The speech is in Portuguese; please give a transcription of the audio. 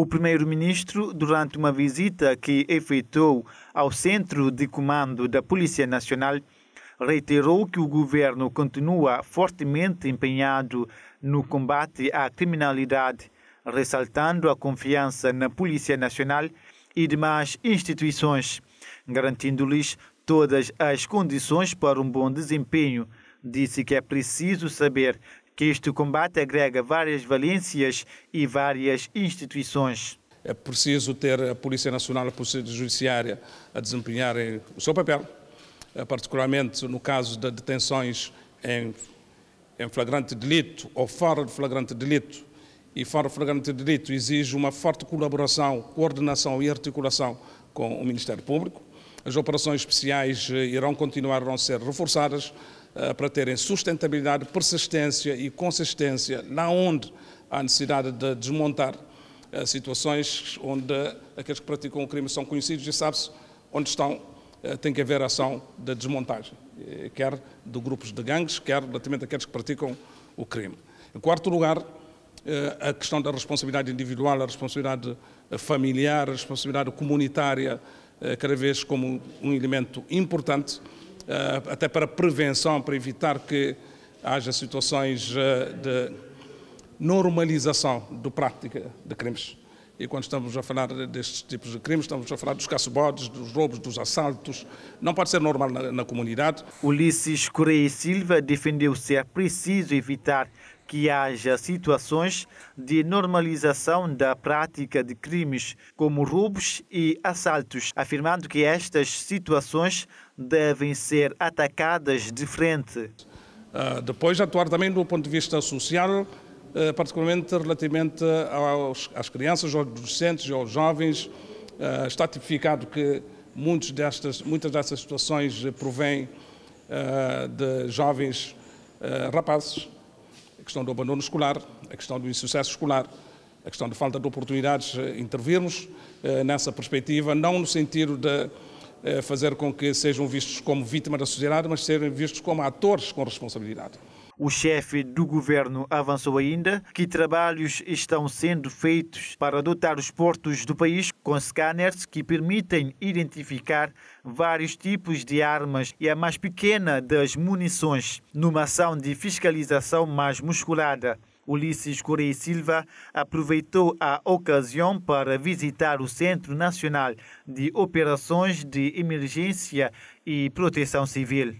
O primeiro-ministro, durante uma visita que efetuou ao Centro de Comando da Polícia Nacional, reiterou que o governo continua fortemente empenhado no combate à criminalidade, ressaltando a confiança na Polícia Nacional e demais instituições, garantindo-lhes todas as condições para um bom desempenho. Disse que é preciso saber que este combate agrega várias valências e várias instituições. É preciso ter a Polícia Nacional, e a Polícia Judiciária a desempenharem o seu papel, eh, particularmente no caso de detenções em, em flagrante delito ou fora de flagrante delito. E fora de flagrante delito exige uma forte colaboração, coordenação e articulação com o Ministério Público. As operações especiais eh, irão continuar a ser reforçadas eh, para terem sustentabilidade, persistência e consistência lá onde há necessidade de desmontar eh, situações onde aqueles que praticam o crime são conhecidos e sabe-se onde estão. Eh, tem que haver ação de desmontagem, quer de grupos de gangues, quer relativamente àqueles que praticam o crime. Em quarto lugar, a questão da responsabilidade individual, a responsabilidade familiar, a responsabilidade comunitária, cada vez como um elemento importante eh, até para prevenção, para evitar que haja situações eh, de normalização da prática de crimes. E quando estamos a falar destes tipos de crimes, estamos a falar dos caçabodes, dos roubos, dos assaltos. Não pode ser normal na, na comunidade. Ulisses Correia Silva defendeu ser é preciso evitar que haja situações de normalização da prática de crimes como roubos e assaltos, afirmando que estas situações devem ser atacadas de frente. Uh, depois, atuar também do ponto de vista social, eh, particularmente relativamente aos, às crianças, aos adolescentes e aos jovens. Eh, está tipificado que muitos destas, muitas destas situações provêm eh, de jovens rapazes, a questão do abandono escolar, a questão do insucesso escolar, a questão da falta de oportunidades, intervirmos nessa perspectiva, não no sentido de fazer com que sejam vistos como vítimas da sociedade, mas serem vistos como atores com responsabilidade. O chefe do governo avançou ainda que trabalhos estão sendo feitos para dotar os portos do país com scanners que permitem identificar vários tipos de armas e a mais pequena das munições, numa ação de fiscalização mais musculada. Ulisses Correia Silva aproveitou a ocasião para visitar o Centro Nacional de Operações de Emergência e Proteção Civil.